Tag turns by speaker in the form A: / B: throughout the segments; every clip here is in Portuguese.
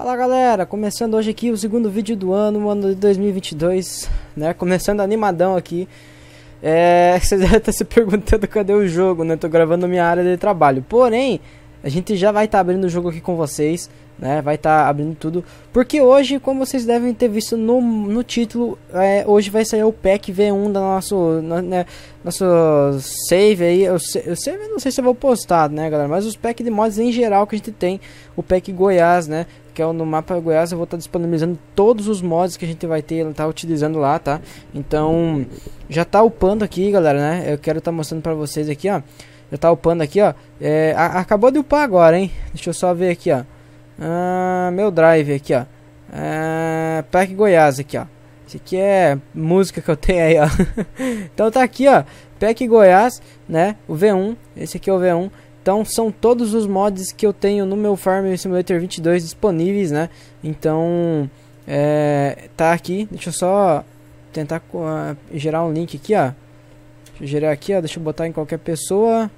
A: Fala galera, começando hoje aqui o segundo vídeo do ano, ano de 2022, né? Começando animadão aqui. É, vocês devem estar se perguntando cadê o jogo, né? Tô gravando minha área de trabalho. Porém, a gente já vai estar tá abrindo o jogo aqui com vocês, né? Vai estar tá abrindo tudo. Porque hoje, como vocês devem ter visto no, no título, é, hoje vai sair o pack V1 da nosso, né, nosso save aí. Eu, eu save não sei se eu vou postar, né, galera? Mas os packs de mods em geral que a gente tem, o pack Goiás, né? que é o no mapa Goiás, eu vou estar tá disponibilizando todos os mods que a gente vai ter, tá utilizando lá, tá? Então, já tá upando aqui, galera, né? Eu quero estar tá mostrando pra vocês aqui, ó. Já tá upando aqui, ó. É, a, acabou de upar agora, hein? Deixa eu só ver aqui, ó. Ah, meu drive aqui, ó. Ah, é, Pack Goiás aqui, ó. esse aqui é música que eu tenho aí, ó. então tá aqui, ó. Pack Goiás, né? O V1. Esse aqui é o V1. Então são todos os mods que eu tenho no meu Farm Simulator 22 disponíveis, né? Então é, tá aqui, deixa eu só tentar uh, gerar um link aqui, ó. Deixa eu gerar aqui, ó, deixa eu botar em qualquer pessoa.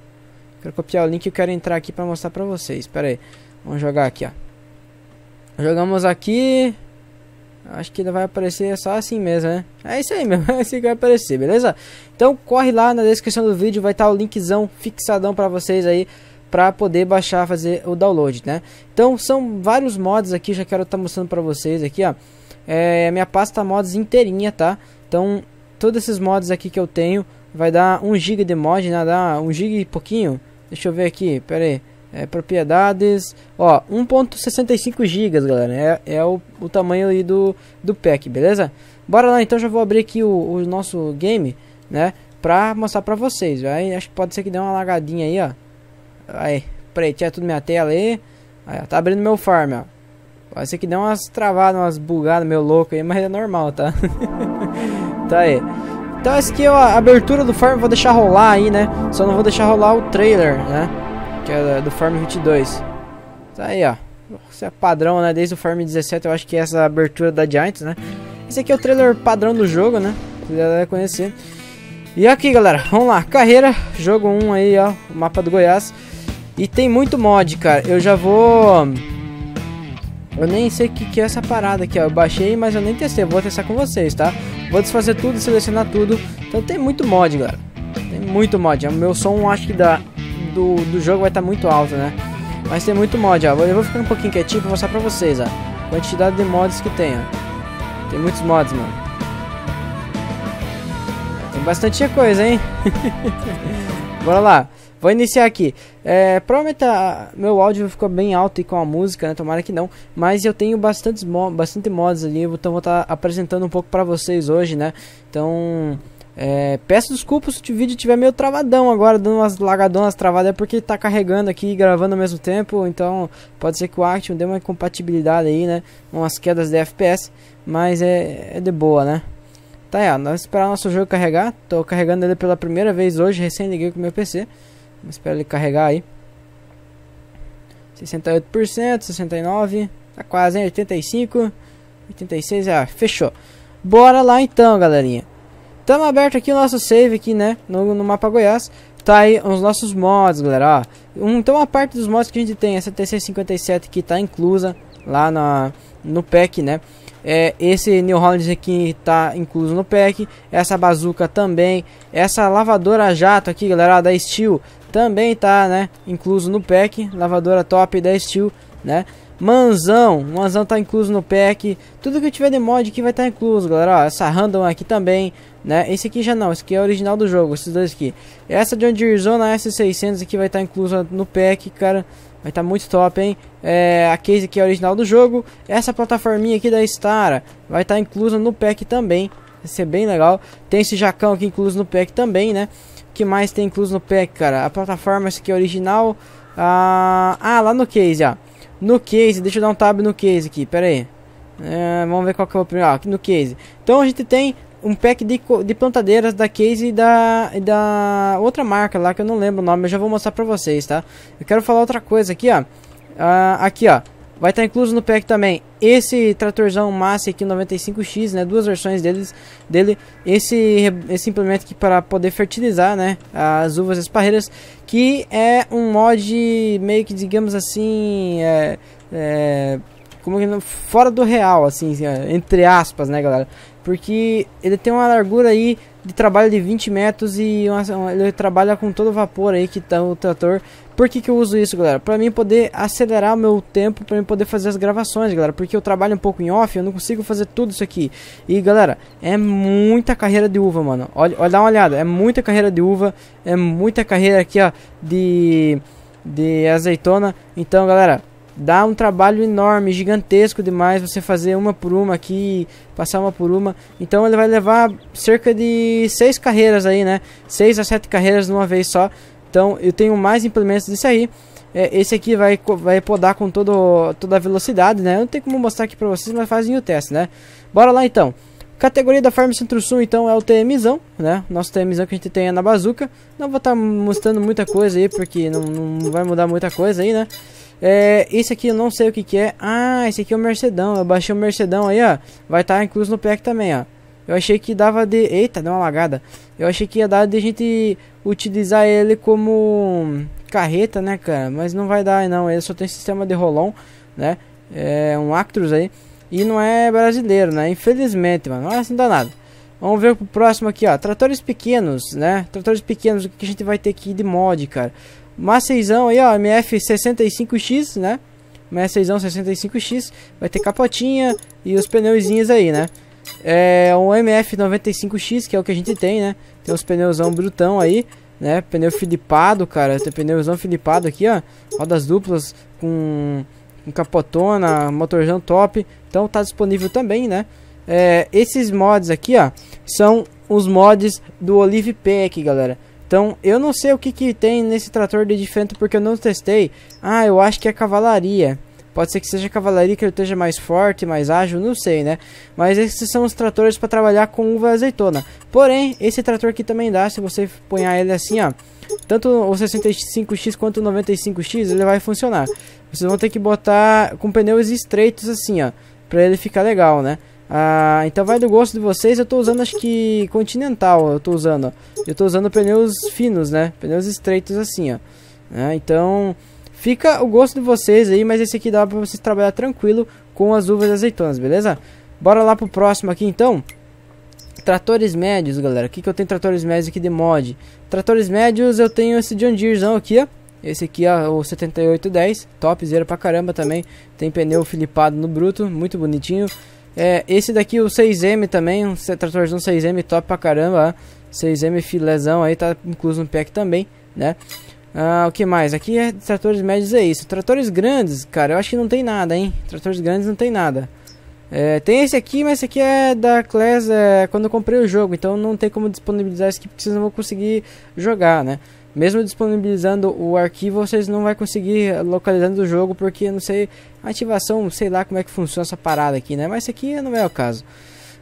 A: Quero copiar o link e quero entrar aqui para mostrar para vocês. Pera aí. Vamos jogar aqui, ó. Jogamos aqui. Acho que ele vai aparecer só assim mesmo, né? É isso aí mesmo, é assim que vai aparecer, beleza? Então corre lá na descrição do vídeo, vai estar tá o linkzão fixadão para vocês aí para poder baixar, fazer o download, né? Então são vários mods aqui, já quero estar tá mostrando para vocês aqui, ó. É minha pasta mods inteirinha, tá? Então todos esses mods aqui que eu tenho vai dar 1 GB de mod, né? Dá 1 GB e pouquinho. Deixa eu ver aqui, pera aí. É, propriedades, ó, 1.65 GB, galera, é, é o, o, tamanho aí do, do pack, beleza? Bora lá, então já vou abrir aqui o, o nosso game, né, pra mostrar pra vocês, aí acho que pode ser que dê uma lagadinha aí, ó. Aí, preencher tudo minha tela aí, aí ó, tá abrindo meu farm, ó. Pode ser que dê umas travadas, umas bugadas meu louco aí, mas é normal, tá? tá aí. Então essa aqui é a abertura do farm, vou deixar rolar aí, né, só não vou deixar rolar o trailer, né. Que é do Farm 22. Tá aí, ó. Isso é padrão, né? Desde o Farm 17 eu acho que é essa abertura da Giants, né? Esse aqui é o trailer padrão do jogo, né? Você já deve conhecer. E aqui, galera, vamos lá. Carreira, jogo 1 aí, ó. O mapa do Goiás. E tem muito mod, cara. Eu já vou... Eu nem sei o que, que é essa parada aqui, ó. Eu baixei, mas eu nem testei. vou testar com vocês, tá? Vou desfazer tudo, selecionar tudo. Então tem muito mod, galera. Tem muito mod. É o meu som, acho que dá do, do jogo vai estar tá muito alto né? Mas tem muito mod, ó. Eu vou ficar um pouquinho quietinho pra mostrar pra vocês, ó. A quantidade de mods que tem, ó. Tem muitos mods, mano. Tem bastante coisa, hein? Bora lá. Vou iniciar aqui. É, provavelmente a, meu áudio ficou bem alto e com a música, né? Tomara que não. Mas eu tenho bastante mo bastante mods ali, então vou estar tá apresentando um pouco pra vocês hoje, né? Então, é, peço desculpas se o vídeo tiver meio travadão agora, dando umas lagadonas travadas, é porque tá carregando aqui e gravando ao mesmo tempo, então pode ser que o Action dê uma incompatibilidade aí, né? Umas quedas de FPS, mas é, é de boa, né? Tá aí, ó, nós esperar nosso jogo carregar, tô carregando ele pela primeira vez hoje, recém liguei com o meu PC, espero ele carregar aí. 68%, 69%, tá quase, hein? 85%, 86%, ah, fechou. Bora lá então, galerinha estamos aberto aqui o nosso save aqui, né? No, no mapa Goiás. Tá aí os nossos mods, galera. Ó. Então a parte dos mods que a gente tem, essa TC57 que tá inclusa lá na, no pack, né? É, esse New Holland aqui tá incluso no pack. Essa bazuca também. Essa lavadora jato aqui, galera, ó, da Steel também tá, né? Incluso no pack. Lavadora top da Steel, né? Manzão, Manzão tá incluso no pack. Tudo que tiver de mod aqui vai estar tá incluso, galera. Ó, essa random aqui também, né? Esse aqui já não, esse aqui é original do jogo, esses dois aqui. Essa John Deere Zona S600 aqui vai estar tá inclusa no pack, cara. Vai estar tá muito top, hein? É, a case aqui é original do jogo. Essa plataforminha aqui da Stara vai estar tá inclusa no pack também. Vai ser bem legal. Tem esse jacão aqui incluso no pack também, né? O que mais tem incluso no pack, cara? A plataforma, essa aqui é original. Ah, ah lá no case, ó. No case, deixa eu dar um tab no case aqui, pera aí. É, vamos ver qual que é o primeiro. Ah, aqui no case. Então a gente tem um pack de, de plantadeiras da Case e da, e da outra marca lá que eu não lembro o nome, eu já vou mostrar pra vocês, tá? Eu quero falar outra coisa aqui, ó. Ah, aqui, ó. Vai estar tá incluso no pack também esse tratorzão Massa aqui 95X, né? Duas versões deles, dele. Esse, esse implemento aqui para poder fertilizar, né? As uvas e as parreiras. Que é um mod meio que, digamos assim... É, é, como que, fora do real, assim, é, entre aspas, né, galera? Porque ele tem uma largura aí de trabalho de 20 metros e uma, ele trabalha com todo vapor aí que tá o trator. Por que, que eu uso isso, galera? Para mim poder acelerar o meu tempo, para mim poder fazer as gravações, galera. Porque eu trabalho um pouco em off, eu não consigo fazer tudo isso aqui. E, galera, é muita carreira de uva, mano. Olha, olha dá uma olhada. É muita carreira de uva, é muita carreira aqui, ó, de, de azeitona. Então, galera, dá um trabalho enorme, gigantesco demais você fazer uma por uma aqui, passar uma por uma. Então ele vai levar cerca de seis carreiras aí, né? Seis a sete carreiras de uma vez só. Então eu tenho mais implementos disso aí. É, esse aqui vai, vai podar com todo, toda a velocidade, né? Eu não tenho como mostrar aqui pra vocês, mas fazem o teste, né? Bora lá então. Categoria da Farm Centro-Sul, então, é o TMzão, né? Nosso TMzão que a gente tem é na bazuca. Não vou estar tá mostrando muita coisa aí, porque não, não vai mudar muita coisa aí, né? É, esse aqui eu não sei o que que é. Ah, esse aqui é o Mercedão. Eu baixei o Mercedão aí, ó. Vai estar tá incluso no pack também, ó. Eu achei que dava de... Eita, deu uma lagada. Eu achei que ia dar de gente utilizar ele como carreta, né, cara? Mas não vai dar, não. Ele só tem sistema de rolão, né? É um Actros aí. E não é brasileiro, né? Infelizmente, mano. Mas não dá nada. Vamos ver o próximo aqui, ó. Tratores pequenos, né? Tratores pequenos, o que a gente vai ter aqui de mod, cara? Maceizão aí, ó, MF65X, né? mf 65X, vai ter capotinha e os pneuzinhos aí, né? É um MF95X, que é o que a gente tem, né? Tem os pneuzão brutão aí, né? Pneu filipado, cara, tem pneuzão filipado aqui, ó. Rodas duplas com, com capotona, motorzão top. Então tá disponível também, né? É, esses mods aqui, ó, são os mods do Olive Pack, galera. Então, eu não sei o que, que tem nesse trator de diferente porque eu não testei. Ah, eu acho que é cavalaria. Pode ser que seja cavalaria que ele esteja mais forte, mais ágil, não sei, né? Mas esses são os tratores para trabalhar com uva e azeitona. Porém, esse trator aqui também dá, se você ponhar ele assim, ó. Tanto o 65X quanto o 95X, ele vai funcionar. Vocês vão ter que botar com pneus estreitos assim, ó. Pra ele ficar legal, né? Ah, então vai do gosto de vocês. Eu tô usando, acho que Continental. Eu tô usando. Eu tô usando pneus finos, né? Pneus estreitos assim, ó. Ah, então fica o gosto de vocês aí. Mas esse aqui dá pra vocês trabalhar tranquilo com as uvas e azeitonas, beleza? Bora lá pro próximo aqui então. Tratores médios, galera. O que, que eu tenho tratores médios aqui de mod? Tratores médios eu tenho esse John Deerezão aqui, ó. Esse aqui é o 7810, topzera pra caramba também. Tem pneu filipado no bruto, muito bonitinho. É, esse daqui, o 6M também, um tratorzão 6M top pra caramba, 6M filezão aí, tá incluso no pack também, né? Ah, o que mais? Aqui é tratores médios é isso. Tratores grandes, cara, eu acho que não tem nada, hein? Tratores grandes não tem nada. É, tem esse aqui, mas esse aqui é da Class é, quando eu comprei o jogo, então não tem como disponibilizar esse aqui porque vocês não vão conseguir jogar, né? Mesmo disponibilizando o arquivo, vocês não vai conseguir eh, localizando o jogo, porque não sei, a ativação, sei lá como é que funciona essa parada aqui, né? Mas isso aqui não é o caso.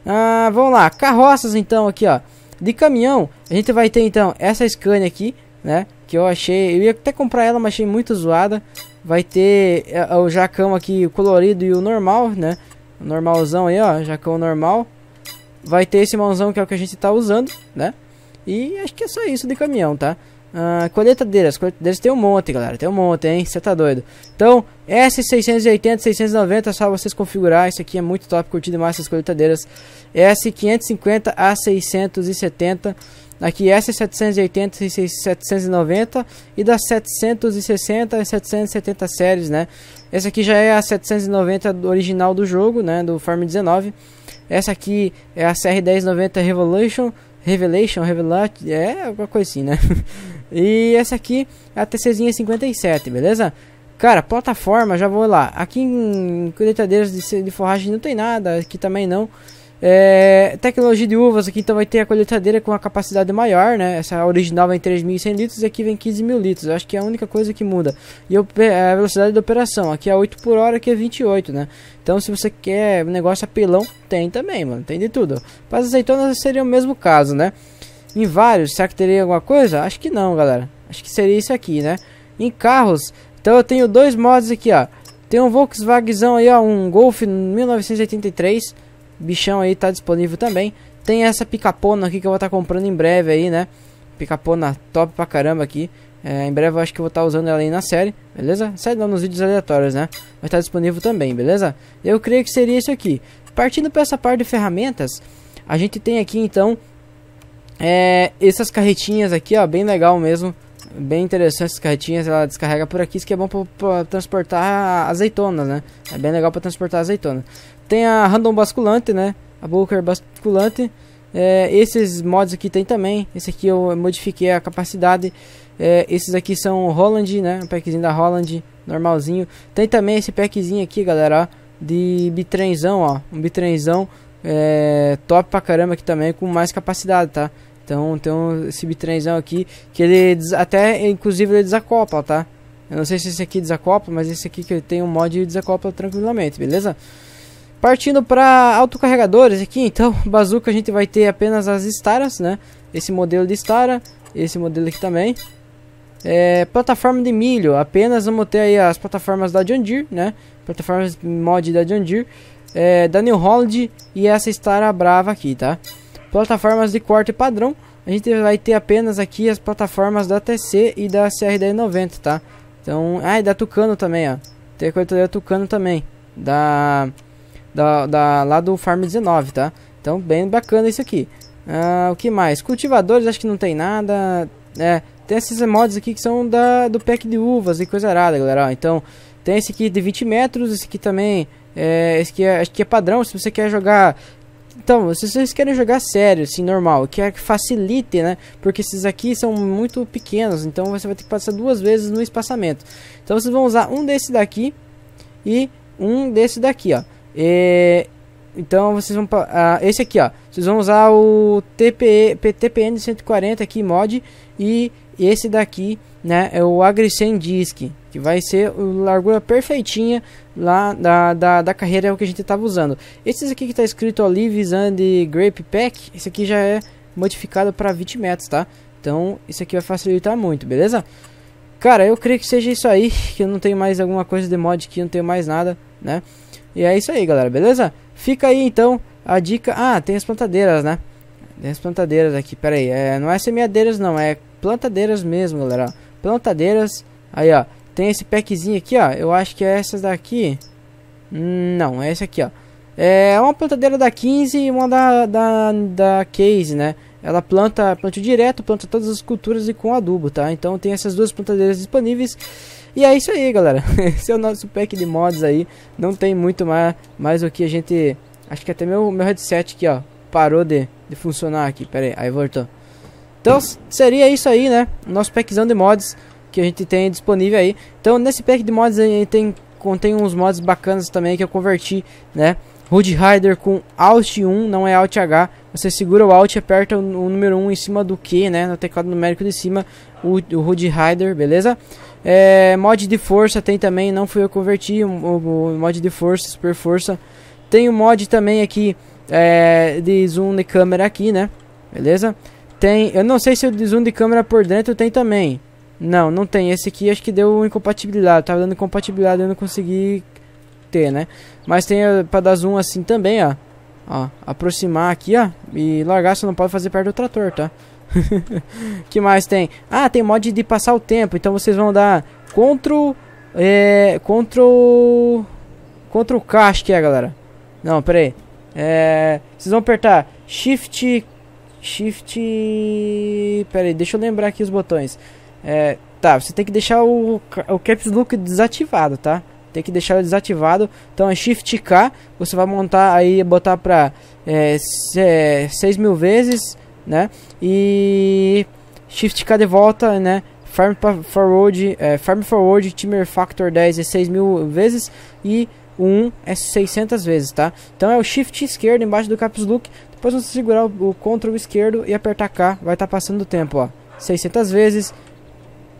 A: Ah, vamos lá, carroças então aqui, ó. De caminhão, a gente vai ter então essa Scania aqui, né? Que eu achei, eu ia até comprar ela, mas achei muito zoada. Vai ter eh, o jacão aqui, o colorido e o normal, né? O normalzão aí, ó, jacão normal. Vai ter esse mãozão que é o que a gente tá usando, né? E acho que é só isso de caminhão, tá? Ah, colheitadeiras, colheitadeiras tem um monte, galera. Tem um monte, hein? Você tá doido. Então, S680, 690, só vocês configurar. Isso aqui é muito top, curti demais essas colheitadeiras. S550 a 670. Aqui S780 e 790 e da 760 a 770 séries, né? Essa aqui já é a 790 original do jogo, né? Do Farm 19. Essa aqui é a CR1090 Revolution Revelation, Revelat, é alguma coisa assim, né? e essa aqui é a TCzinha 57, beleza? Cara, plataforma, já vou lá. Aqui em coletadeiras de, de forragem não tem nada, aqui também não. É, tecnologia de uvas, aqui então vai ter a colheitadeira com a capacidade maior, né? Essa original vem 3.100 litros e aqui vem 15.000 litros. Eu acho que é a única coisa que muda. E a velocidade de operação, aqui é 8 por hora, aqui é 28, né? Então se você quer um negócio apelão, tem também, mano. Tem de tudo. Para as azeitonas seria o mesmo caso, né? Em vários, será que teria alguma coisa? Acho que não, galera. Acho que seria isso aqui, né? Em carros, então eu tenho dois mods aqui, ó. Tem um Volkswagen aí, ó, um Golf 1983 bichão aí tá disponível também. Tem essa picapona aqui que eu vou estar tá comprando em breve aí, né? Picapona top pra caramba aqui. É, em breve eu acho que eu vou estar tá usando ela aí na série, beleza? Sai lá nos vídeos aleatórios, né? Vai estar tá disponível também, beleza? Eu creio que seria isso aqui. Partindo para essa parte de ferramentas, a gente tem aqui então é, essas carretinhas aqui, ó, bem legal mesmo. Bem interessante essas carretinhas, ela descarrega por aqui, isso que é bom para transportar azeitonas, né? É bem legal para transportar azeitona. Tem a Random Basculante, né? A Booker Basculante. É, esses mods aqui tem também. Esse aqui eu modifiquei a capacidade. É, esses aqui são Holland, né? Um packzinho da Holland, normalzinho. Tem também esse packzinho aqui, galera, ó, de bitrenzão, ó. Um bitrenzão é, top pra caramba aqui também, com mais capacidade, tá? Então tem um, esse bitrenzão aqui, que ele até, inclusive, ele desacopla, tá? Eu não sei se esse aqui desacopla, mas esse aqui que ele tem um mod desacopla tranquilamente, beleza? Partindo para autocarregadores aqui, então, bazuca a gente vai ter apenas as Staras, né? Esse modelo de Stara, esse modelo aqui também. É, plataforma de milho, apenas vamos ter aí as plataformas da John Deere, né? Plataformas mod da John Deere, é, da New Holland e essa Stara Brava aqui, tá? Plataformas de corte padrão, a gente vai ter apenas aqui as plataformas da TC e da CR1090, tá? Então, ah, e da Tucano também, ó. Tem a coisa da Tucano também, da da, da, lá do Farm 19, tá? Então, bem bacana isso aqui. Ah, o que mais? Cultivadores, acho que não tem nada. É, tem esses mods aqui que são da, do pack de uvas e coisa errada, galera. Ó, então, tem esse aqui de 20 metros, esse aqui também. É, esse aqui é, acho que é padrão, se você quer jogar... Então, se vocês querem jogar sério, assim, normal, é que facilite, né? Porque esses aqui são muito pequenos, então você vai ter que passar duas vezes no espaçamento. Então, vocês vão usar um desse daqui e um desse daqui, ó. E, então vocês vão ah, esse aqui, ó. Vocês vão usar o TPE, TPN 140 aqui mod e esse daqui, né, é o AgriSend Disk, que vai ser a largura perfeitinha lá da, da, da carreira é o que a gente estava usando. Esses aqui que está escrito ali and Grape Pack, esse aqui já é modificado para 20 metros, tá? Então, isso aqui vai facilitar muito, beleza? Cara, eu creio que seja isso aí, que eu não tenho mais alguma coisa de mod que não tenho mais nada, né? E é isso aí, galera, beleza? Fica aí, então, a dica... Ah, tem as plantadeiras, né? Tem as plantadeiras aqui, pera aí. É, não é semeadeiras, não. É plantadeiras mesmo, galera. Plantadeiras. Aí, ó. Tem esse packzinho aqui, ó. Eu acho que é essas daqui. Hum, não, é esse aqui, ó. É uma plantadeira da 15 e uma da, da, da Case, né? Ela planta planta direto, planta todas as culturas e com adubo, tá? Então tem essas duas plantadeiras disponíveis. E é isso aí, galera. Esse é o nosso pack de mods aí. Não tem muito mais, mais o que a gente... Acho que até meu, meu headset aqui, ó. Parou de, de funcionar aqui. Pera aí, aí voltou. Então, hum. seria isso aí, né? Nosso packzão de mods que a gente tem disponível aí. Então, nesse pack de mods aí tem, contém uns mods bacanas também que eu converti, né? Hood Rider com Alt 1, não é Alt H. Você segura o Alt e aperta o, o número 1 em cima do Q, né? No teclado numérico de cima, o, o Hood Rider, beleza? É, mod de força tem também, não fui eu converti, o, o, o, mod de força, super força. Tem o mod também aqui é, de zoom de câmera aqui, né? Beleza? Tem, eu não sei se o de zoom de câmera por dentro tem também. Não, não tem. Esse aqui acho que deu incompatibilidade. Tava dando incompatibilidade, eu não consegui ter, né? Mas tem eh, para dar zoom assim também, ó. Ó, aproximar aqui, ó. E largar, você não pode fazer perto do trator, tá? que mais tem? Ah, tem mod de passar o tempo. Então vocês vão dar Ctrl... É, Ctrl... Ctrl K, acho que é, galera. Não, pera aí. É, vocês vão apertar Shift... Shift... Pera aí, deixa eu lembrar aqui os botões. É, tá, você tem que deixar o, o Caps Look desativado, tá? Tem que deixar desativado. Então é Shift K. Você vai montar aí, botar pra é, 6 é, mil vezes né? E shift K de volta, né? Farm forward, é, farm forward, timer factor 10 é 6 mil vezes e 1 é 600 vezes, tá? Então é o shift esquerdo embaixo do caps lock. Depois você segurar o, o esquerdo e apertar K, vai estar tá passando o tempo, ó. 600 vezes,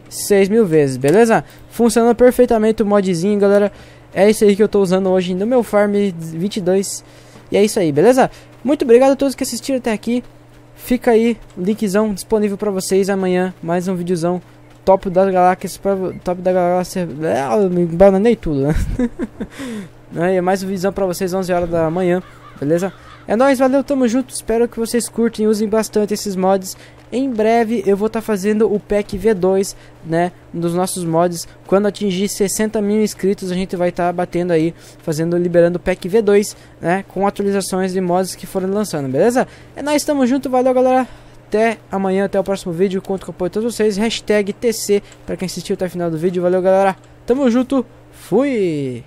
A: 6 mil vezes, beleza? funcionando perfeitamente o modzinho, galera. É isso aí que eu tô usando hoje no meu Farm 22. E é isso aí, beleza? Muito obrigado a todos que assistiram até aqui. Fica aí, linkzão disponível para vocês amanhã, mais um videozão top da galáxia, pra, top da galáxia, é, bananei tudo, né? né é mais um videozão para vocês 11 horas da manhã beleza? É nóis, valeu, tamo junto, espero que vocês curtem, usem bastante esses mods. Em breve eu vou estar tá fazendo o pack V2, né, dos nossos mods. Quando atingir 60 mil inscritos, a gente vai estar tá batendo aí, fazendo, liberando o pack V2, né, com atualizações de mods que foram lançando, beleza? É nóis, tamo junto, valeu, galera. Até amanhã, até o próximo vídeo. Conto com o apoio de todos vocês. Hashtag TC para quem assistiu até o final do vídeo. Valeu, galera. Tamo junto. Fui!